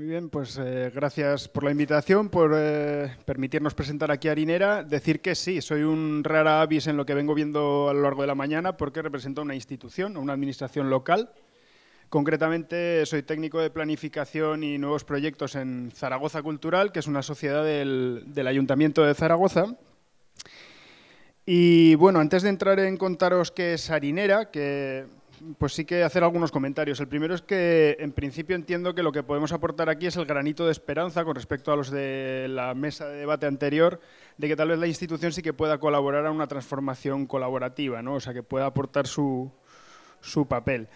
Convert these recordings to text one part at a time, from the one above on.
Muy bien, pues eh, gracias por la invitación, por eh, permitirnos presentar aquí a Harinera. Decir que sí, soy un rara avis en lo que vengo viendo a lo largo de la mañana porque represento una institución, una administración local. Concretamente, soy técnico de planificación y nuevos proyectos en Zaragoza Cultural, que es una sociedad del, del Ayuntamiento de Zaragoza. Y bueno, antes de entrar en contaros qué es Harinera, que pues sí que hacer algunos comentarios. El primero es que, en principio, entiendo que lo que podemos aportar aquí es el granito de esperanza con respecto a los de la mesa de debate anterior, de que tal vez la institución sí que pueda colaborar a una transformación colaborativa, ¿no? o sea, que pueda aportar su, su papel.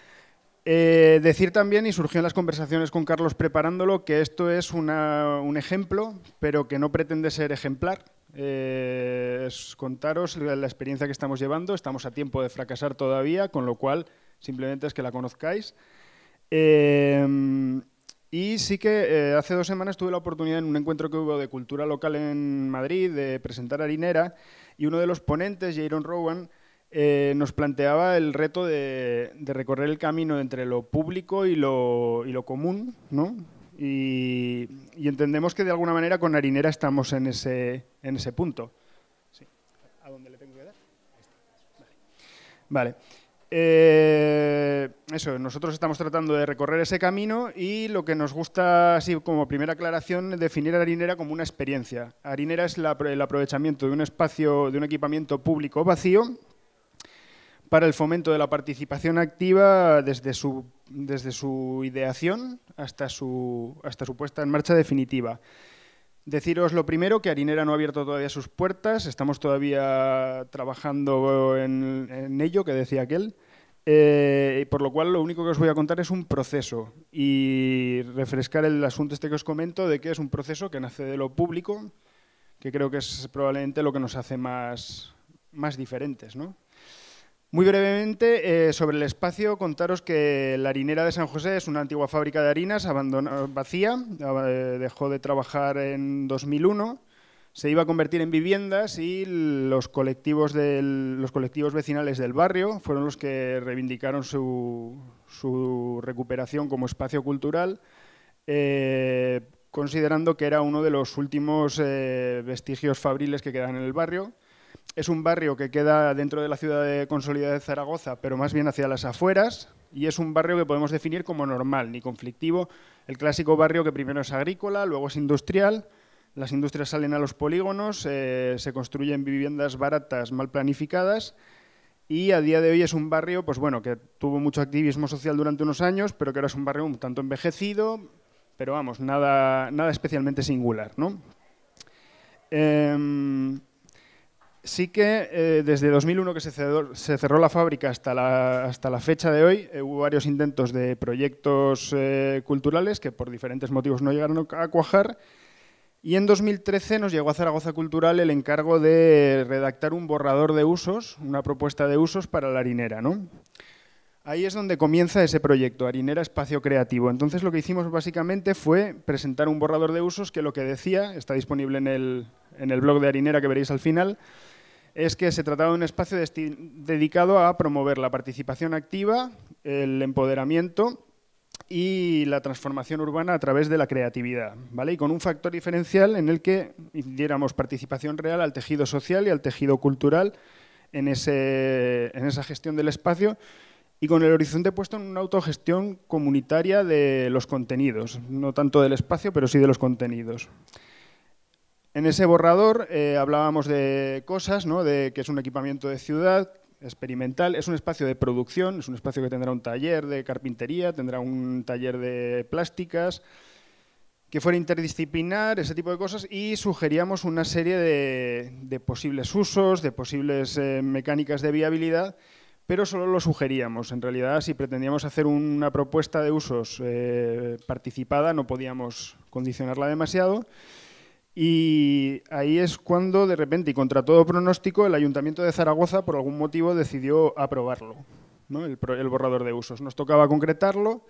Eh, decir también, y surgió en las conversaciones con Carlos preparándolo, que esto es un ejemplo, pero que no pretende ser ejemplar, eh, es contaros la, experiencia que estamos llevando. Estamos a tiempo de fracasar todavía, con lo cual simplemente es que la conozcáis. Eh, y sí que eh, hace dos semanas tuve la oportunidad en un encuentro que hubo de cultura local en Madrid de presentar a Harinera y uno de los ponentes, Jaron Rowan, nos planteaba el reto de, recorrer el camino entre lo público y lo, y lo común, ¿no? Y, entendemos que de alguna manera con Harinera estamos en ese, en ese punto. ¿A dónde le tengo que dar? Vale. Eh, eso, nosotros estamos tratando de recorrer ese camino y lo que nos gusta, así como primera aclaración, definir a Harinera como una experiencia. Harinera es el aprovechamiento de un espacio, de un equipamiento público vacío para el fomento de la participación activa desde su, desde su ideación hasta su, hasta su puesta en marcha definitiva. Deciros lo primero, que Harinera no ha abierto todavía sus puertas, estamos todavía trabajando en, ello, que decía aquel, eh, por lo cual lo único que os voy a contar es un proceso y refrescar el asunto este que os comento de que es un proceso que nace de lo público, que creo que es probablemente lo que nos hace más, más diferentes, ¿no? Muy brevemente, eh, sobre el espacio, contaros que la harinera de San José es una antigua fábrica de harinas vacía, eh, dejó de trabajar en 2001, se iba a convertir en viviendas y los colectivos, del, los colectivos vecinales del barrio fueron los que reivindicaron su, recuperación como espacio cultural, eh, considerando que era uno de los últimos vestigios fabriles que quedan en el barrio es un barrio que queda dentro de la ciudad de consolidada de Zaragoza, pero más bien hacia las afueras, y es un barrio que podemos definir como normal, ni conflictivo. El clásico barrio que primero es agrícola, luego es industrial, las industrias salen a los polígonos, eh, se construyen viviendas baratas, mal planificadas, y a día de hoy es un barrio pues bueno, que tuvo mucho activismo social durante unos años, pero que ahora es un barrio un tanto envejecido, pero vamos, nada, nada especialmente singular. ¿no? Em, Sí que eh, desde 2001 que se cerró, la fábrica hasta la, hasta la, fecha de hoy, eh, hubo varios intentos de proyectos eh, culturales que por diferentes motivos no llegaron a cuajar. Y en 2013 nos llegó a Zaragoza Cultural el encargo de redactar un borrador de usos, una propuesta de usos para la harinera. ¿no? Ahí es donde comienza ese proyecto, Harinera Espacio Creativo. Entonces lo que hicimos básicamente fue presentar un borrador de usos que lo que decía, está disponible en el, en el blog de Harinera que veréis al final, es que se trataba de un espacio dedicado a promover la participación activa, el empoderamiento y la transformación urbana a través de la creatividad, ¿vale? Y con un factor diferencial en el que diéramos participación real al tejido social y al tejido cultural en, en esa gestión del espacio y con el horizonte puesto en una autogestión comunitaria de los contenidos, no tanto del espacio, pero sí de los contenidos. En ese borrador eh, hablábamos de cosas, ¿no? de que es un equipamiento de ciudad experimental, es un espacio de producción, es un espacio que tendrá un taller de carpintería, tendrá un taller de plásticas, que fuera interdisciplinar, ese tipo de cosas, y sugeríamos una serie de, posibles usos, de posibles eh, mecánicas de viabilidad, pero solo lo sugeríamos. En realidad, si pretendíamos hacer una propuesta de usos eh, participada, no podíamos condicionarla demasiado. Y ahí es cuando, de repente, y contra todo pronóstico, el Ayuntamiento de Zaragoza, por algún motivo, decidió aprobarlo, el, borrador de usos. Nos tocaba concretarlo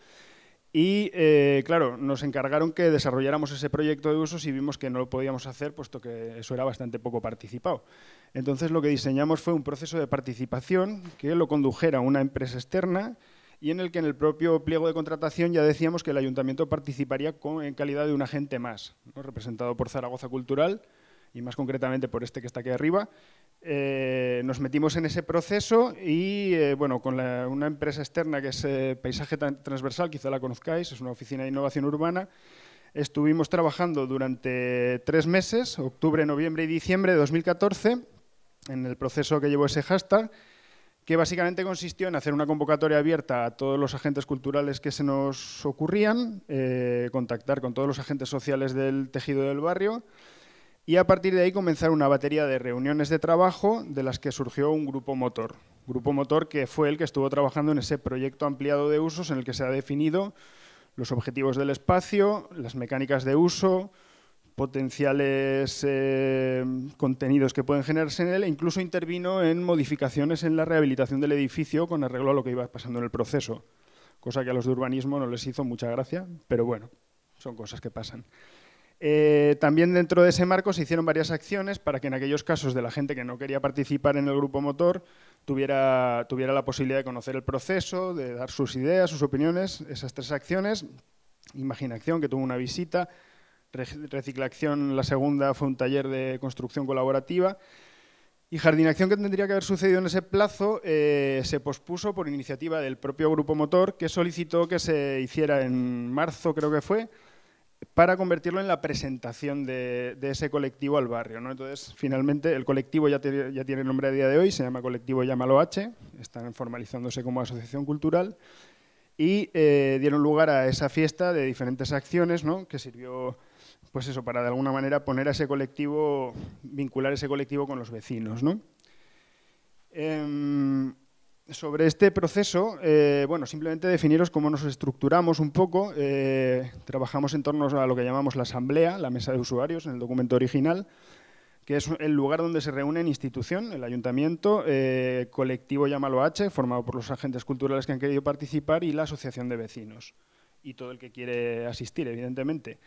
y, eh, claro, nos encargaron que desarrolláramos ese proyecto de usos y vimos que no lo podíamos hacer, puesto que eso era bastante poco participado. Entonces, lo que diseñamos fue un proceso de participación que lo condujera una empresa externa y en el que en el propio pliego de contratación ya decíamos que el ayuntamiento participaría en calidad de un agente más, representado por Zaragoza Cultural y más concretamente por este que está aquí arriba. Eh, nos metimos en ese proceso y eh, bueno, con una empresa externa que es eh, Paisaje Transversal, quizá la conozcáis, es una oficina de innovación urbana, estuvimos trabajando durante tres meses, octubre, noviembre y diciembre de 2014, en el proceso que llevó ese hashtag, que básicamente consistió en hacer una convocatoria abierta a todos los agentes culturales que se nos ocurrían, eh, contactar con todos los agentes sociales del tejido del barrio y a partir de ahí comenzar una batería de reuniones de trabajo de las que surgió un grupo motor. Grupo motor que fue el que estuvo trabajando en ese proyecto ampliado de usos en el que se ha definido los objetivos del espacio, las mecánicas de uso, potenciales eh, contenidos que pueden generarse en él e incluso intervino en modificaciones en la rehabilitación del edificio con arreglo a lo que iba pasando en el proceso, cosa que a los de urbanismo no les hizo mucha gracia, pero bueno, son cosas que pasan. Eh, también dentro de ese marco se hicieron varias acciones para que en aquellos casos de la gente que no quería participar en el grupo motor tuviera, tuviera la posibilidad de conocer el proceso, de dar sus ideas, sus opiniones, esas tres acciones, imaginación que tuvo una visita, Reciclación, la segunda, fue un taller de construcción colaborativa. Y Jardinación, que tendría que haber sucedido en ese plazo, eh, se pospuso por iniciativa del propio Grupo Motor, que solicitó que se hiciera en marzo, creo que fue, para convertirlo en la presentación de, ese colectivo al barrio. Entonces, finalmente, el colectivo ya, ya tiene nombre a día de hoy, se llama Colectivo llamalo H, están formalizándose como asociación cultural, y eh, dieron lugar a esa fiesta de diferentes acciones ¿no? que sirvió pues eso, para de alguna manera poner a ese colectivo, vincular ese colectivo con los vecinos. Em, sobre este proceso, eh, bueno, simplemente definiros cómo nos estructuramos un poco. Eh, trabajamos en torno a lo que llamamos la asamblea, la mesa de usuarios en el documento original que es el lugar donde se reúnen institución, el ayuntamiento, eh, colectivo llamado H, formado por los agentes culturales que han querido participar, y la asociación de vecinos, y todo el que quiere asistir, evidentemente.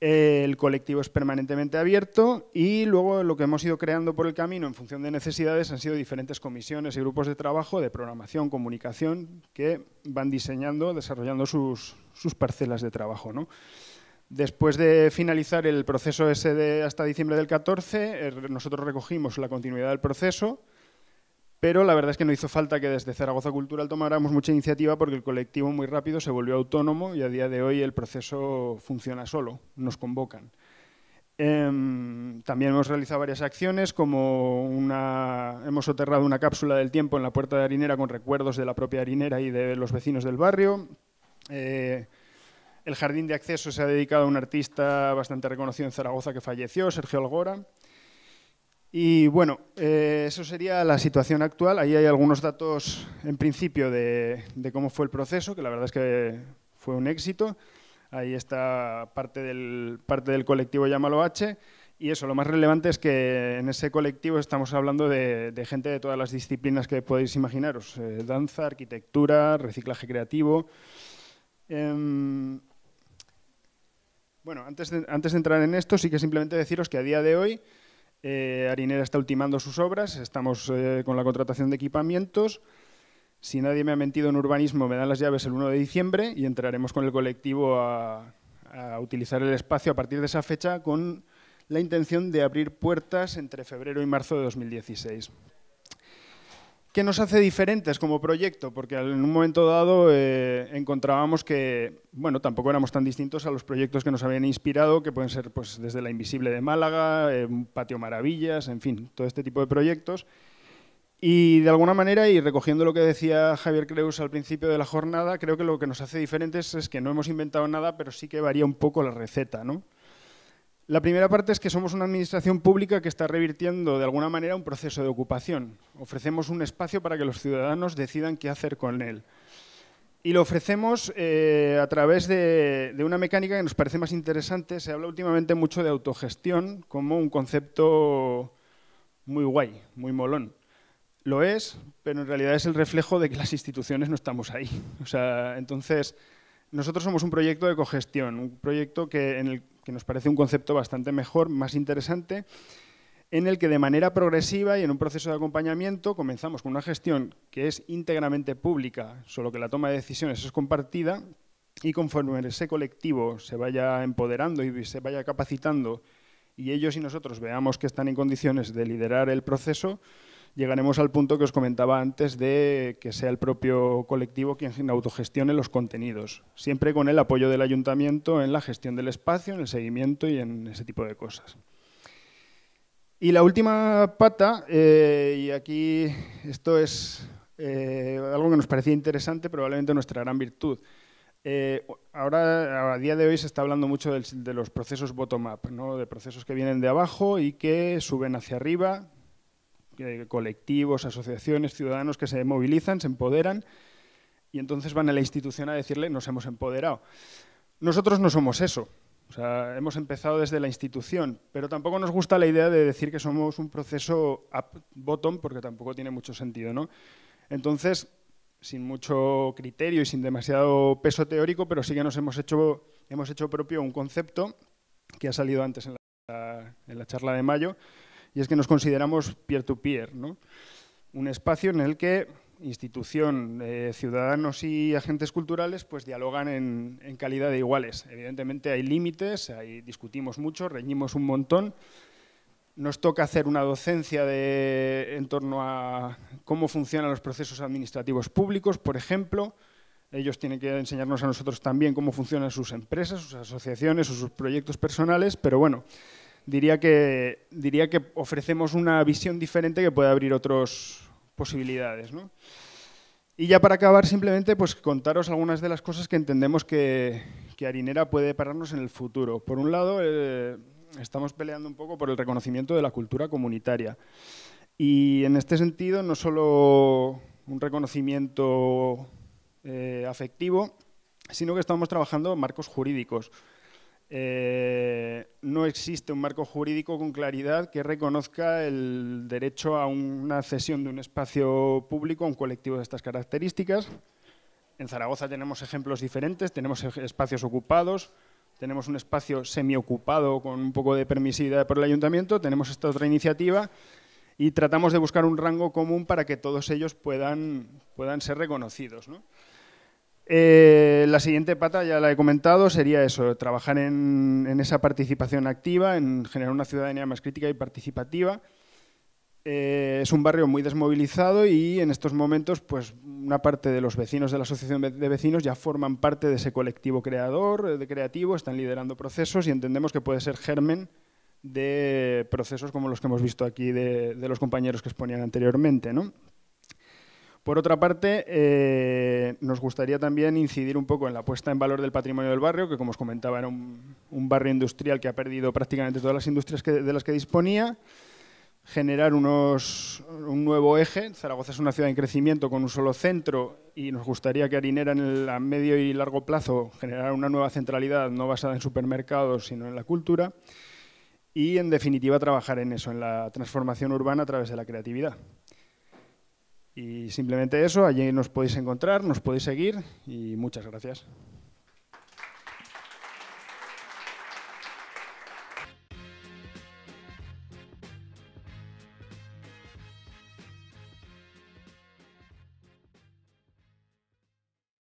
El colectivo es permanentemente abierto y luego lo que hemos ido creando por el camino en función de necesidades han sido diferentes comisiones y grupos de trabajo de programación, comunicación, que van diseñando, desarrollando sus, sus parcelas de trabajo. ¿no? Después de finalizar el proceso ese hasta diciembre del 14, er, nosotros recogimos la continuidad del proceso, pero la verdad es que no hizo falta que desde Zaragoza Cultural tomáramos mucha iniciativa porque el colectivo muy rápido se volvió autónomo y a día de hoy el proceso funciona solo, nos convocan. Em, también hemos realizado varias acciones, como una, hemos soterrado una cápsula del tiempo en la puerta de Harinera con recuerdos de la propia Harinera y de los vecinos del barrio. Eh, el jardín de acceso se ha dedicado a un artista bastante reconocido en Zaragoza que falleció, Sergio Algora. Y bueno, eh, eso sería la situación actual. Ahí hay algunos datos en principio de, cómo fue el proceso, que la verdad es que fue un éxito. Ahí está parte del, parte del colectivo Llámalo H. Y eso, lo más relevante es que en ese colectivo estamos hablando de, gente de todas las disciplinas que podéis imaginaros. Eh, danza, arquitectura, reciclaje creativo. Em, bueno, antes de, entrar en esto, sí que simplemente deciros que a día de hoy Harinera eh, está ultimando sus obras, estamos eh, con la contratación de equipamientos. Si nadie me ha mentido en urbanismo, me dan las llaves el 1 de diciembre y entraremos con el colectivo a utilizar el espacio a partir de esa fecha con la intención de abrir puertas entre febrero y marzo de 2016. ¿Qué nos hace diferentes como proyecto? Porque en un momento dado eh, encontrábamos que, bueno, tampoco éramos tan distintos a los proyectos que nos habían inspirado, que pueden ser pues, desde La Invisible de Málaga, eh, Patio Maravillas, en fin, todo este tipo de proyectos. Y de alguna manera, y recogiendo lo que decía Javier Creus al principio de la jornada, creo que lo que nos hace diferentes es que no hemos inventado nada, pero sí que varía un poco la receta, ¿no? La primera parte es que somos una administración pública que está revirtiendo de alguna manera un proceso de ocupación. Ofrecemos un espacio para que los ciudadanos decidan qué hacer con él. Y lo ofrecemos eh, a través de, de, una mecánica que nos parece más interesante. Se habla últimamente mucho de autogestión como un concepto muy guay, muy molón. Lo es, pero en realidad es el reflejo de que las instituciones no estamos ahí. O sea, entonces, nosotros somos un proyecto de cogestión, un proyecto que, en el que nos parece un concepto bastante mejor, más interesante, en el que de manera progresiva y en un proceso de acompañamiento comenzamos con una gestión que es íntegramente pública, solo que la toma de decisiones es compartida y conforme ese colectivo se vaya empoderando y se vaya capacitando y ellos y nosotros veamos que están en condiciones de liderar el proceso, llegaremos al punto que os comentaba antes de que sea el propio colectivo quien autogestione los contenidos, siempre con el apoyo del ayuntamiento en la gestión del espacio, en el seguimiento y en ese tipo de cosas. Y la última pata, eh, y aquí esto es eh, algo que nos parecía interesante, probablemente nuestra gran virtud. Eh, ahora, a día de hoy, se está hablando mucho de los procesos bottom-up, ¿no? de procesos que vienen de abajo y que suben hacia arriba, colectivos, asociaciones, ciudadanos que se movilizan, se empoderan y entonces van a la institución a decirle nos hemos empoderado. Nosotros no somos eso. hemos empezado desde la institución, pero tampoco nos gusta la idea de decir que somos un proceso up-bottom porque tampoco tiene mucho sentido. Entonces, sin mucho criterio y sin demasiado peso teórico, pero sí que nos hemos hecho, hemos hecho propio un concepto que ha salido antes en la charla de mayo, y es que nos consideramos peer-to-peer, -peer, to peer un espacio en el que institución, eh, ciudadanos y agentes culturales pues dialogan en, calidad de iguales. Evidentemente hay límites, discutimos mucho, reñimos un montón, nos toca hacer una docencia en torno a cómo funcionan los procesos administrativos públicos, por ejemplo. Ellos tienen que enseñarnos a nosotros también cómo funcionan sus empresas, sus asociaciones o sus proyectos personales, pero bueno, diría que, diría que ofrecemos una visión diferente que puede abrir otras posibilidades. ¿no? Y ya para acabar, simplemente pues, contaros algunas de las cosas que entendemos que, que Harinera puede pararnos en el futuro. Por un lado, eh, estamos peleando un poco por el reconocimiento de la cultura comunitaria. Y en este sentido, no solo un reconocimiento eh, afectivo, sino que estamos trabajando marcos jurídicos. Eh, no existe un marco jurídico con claridad que reconozca el derecho a una cesión de un espacio público a un colectivo de estas características. En Zaragoza tenemos ejemplos diferentes, tenemos espacios ocupados, tenemos un espacio semiocupado con un poco de permisividad por el ayuntamiento, tenemos esta otra iniciativa y tratamos de buscar un rango común para que todos ellos puedan, puedan ser reconocidos. ¿no? Eh, la siguiente pata, ya la he comentado, sería eso, trabajar en, esa participación activa, en generar una ciudadanía más crítica y participativa. Eh, es un barrio muy desmovilizado y en estos momentos pues, una parte de los vecinos de la asociación de vecinos ya forman parte de ese colectivo creador, eh, de creativo, están liderando procesos y entendemos que puede ser germen de procesos como los que hemos visto aquí de, de los compañeros que exponían anteriormente. ¿no? Por otra parte, eh, nos gustaría también incidir un poco en la puesta en valor del patrimonio del barrio, que como os comentaba era un, barrio industrial que ha perdido prácticamente todas las industrias de las que disponía, generar un nuevo eje. Zaragoza es una ciudad en crecimiento con un solo centro y nos gustaría que Harinera en el a medio y largo plazo generara una nueva centralidad no basada en supermercados, sino en la cultura. Y, en definitiva, trabajar en eso, en la transformación urbana a través de la creatividad. Y simplemente eso, allí nos podéis encontrar, nos podéis seguir y muchas gracias.